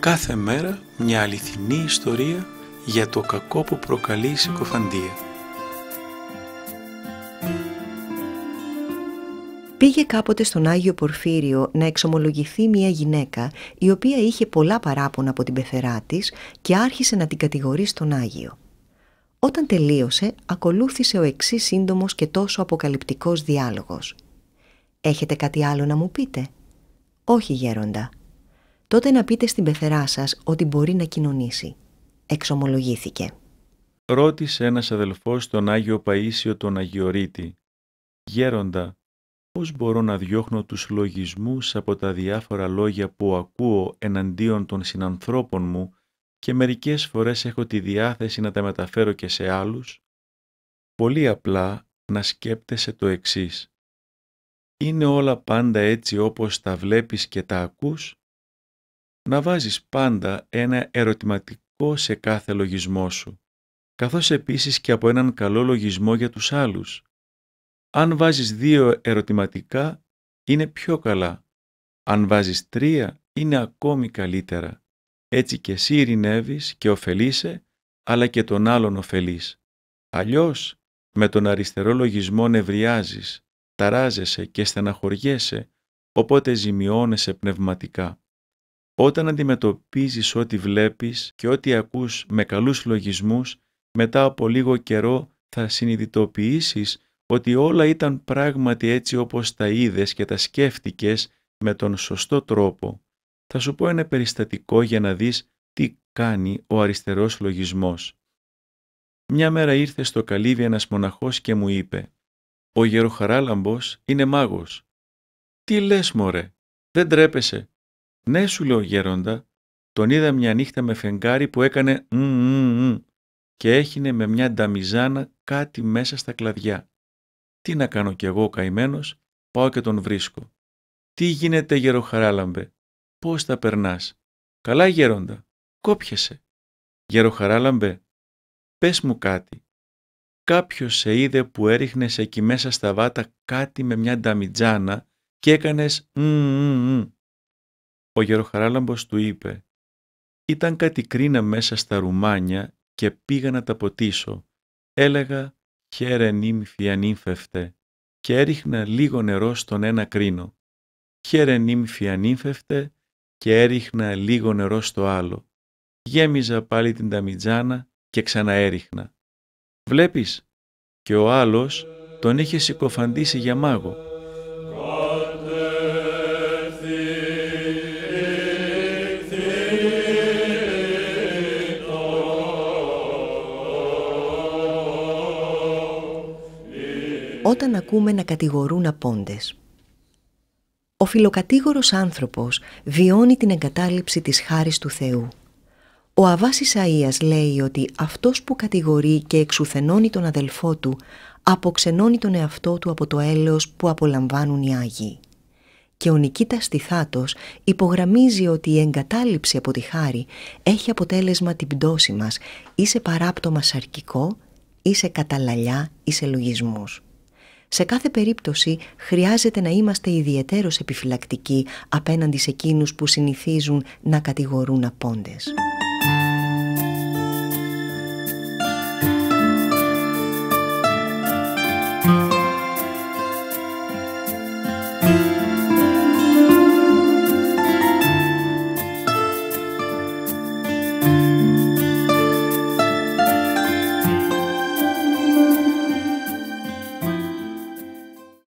Κάθε μέρα μια αληθινή ιστορία για το κακό που προκαλεί η συκοφαντία. Πήγε κάποτε στον Άγιο Πορφύριο να εξομολογηθεί μια γυναίκα η οποία είχε πολλά παράπονα από την πεθερά της και άρχισε να την κατηγορεί στον Άγιο. Όταν τελείωσε ακολούθησε ο εξής σύντομος και τόσο αποκαλυπτικός διάλογος – Έχετε κάτι άλλο να μου πείτε. Όχι γέροντα. Τότε να πείτε στην πεθερά σας ότι μπορεί να κοινωνήσει. Εξομολογήθηκε. Ρώτησε ένας αδελφός τον Άγιο Παΐσιο τον Αγιορείτη. Γέροντα, πώς μπορώ να διώχνω τους λογισμούς από τα διάφορα λόγια που ακούω εναντίον των συνανθρώπων μου και μερικές φορές έχω τη διάθεση να τα μεταφέρω και σε άλλους. Πολύ απλά να σκέπτεσαι το εξής είναι όλα πάντα έτσι όπως τα βλέπεις και τα ακούς, να βάζεις πάντα ένα ερωτηματικό σε κάθε λογισμό σου, καθώς επίσης και από έναν καλό λογισμό για τους άλλους. Αν βάζεις δύο ερωτηματικά, είναι πιο καλά. Αν βάζεις τρία, είναι ακόμη καλύτερα. Έτσι και εσύ ειρηνεύεις και ωφελείσαι, αλλά και τον άλλον ωφελείς. Αλλιώς, με τον αριστερό λογισμό νευριάζεις ταράζεσαι και στεναχωριέσαι, οπότε ζημιώνεσαι πνευματικά. Όταν αντιμετωπίζεις ό,τι βλέπεις και ό,τι ακούς με καλούς λογισμούς, μετά από λίγο καιρό θα συνειδητοποιήσεις ότι όλα ήταν πράγματι έτσι όπως τα είδες και τα σκέφτηκες με τον σωστό τρόπο. Θα σου πω ένα περιστατικό για να δεις τι κάνει ο αριστερός λογισμός. Μια μέρα ήρθε στο καλύβι ένας μοναχός και μου είπε ο γεροχαράλαμπος είναι μάγος. Τι λες μωρέ, δεν τρέπεσαι. Ναι σου λέω γέροντα, τον είδα μια νύχτα με φεγγάρι που έκανε και έχινε με μια νταμιζάνα κάτι μέσα στα κλαδιά. Τι να κάνω κι εγώ καημένος, πάω και τον βρίσκω. Τι γίνεται γεροχαράλαμπε, πώς τα περνάς. Καλά γέροντα, κόπιασε». Γεροχαράλαμπε, πες μου κάτι, κάποιος σε είδε που έριχνες εκεί μέσα στα βάτα κάτι με μια νταμιτζάνα και έκανες μ, Ο γεροχαράλαμπος του είπε «Ήταν κάτι κρίνα μέσα στα ρουμάνια και πήγα να τα ποτίσω. Έλεγα «Χέρε νύμφη ανύμφευτε» και έριχνα λίγο νερό στον ένα κρίνο. «Χέρε νύμφη ανύμφευτε και έριχνα λίγο νερό στο άλλο. Γέμιζα πάλι την ταμιτζάνα και ξαναέριχνα. Βλέπεις, και ο άλλος τον είχε συκοφαντήσει για μάγο. Όταν ακούμε να κατηγορούν απόντες, ο φιλοκατήγορος άνθρωπος βιώνει την εγκατάλειψη της χάρης του Θεού – ο Αβάς Ισαΐας λέει ότι αυτός που κατηγορεί και εξουθενώνει τον αδελφό του, αποξενώνει τον εαυτό του από το έλεος που απολαμβάνουν οι Άγιοι. Και ο Νικήτας Τιθάτος υπογραμμίζει ότι η εγκατάλειψη από τη χάρη έχει αποτέλεσμα την πτώση μας ή σε παράπτωμα σαρκικό ή σε καταλαλιά ή σε λογισμούς. Σε κάθε περίπτωση χρειάζεται να είμαστε ιδιαίτερος επιφυλακτικοί απέναντι σε εκείνους που συνηθίζουν να κατηγορούν απόντες.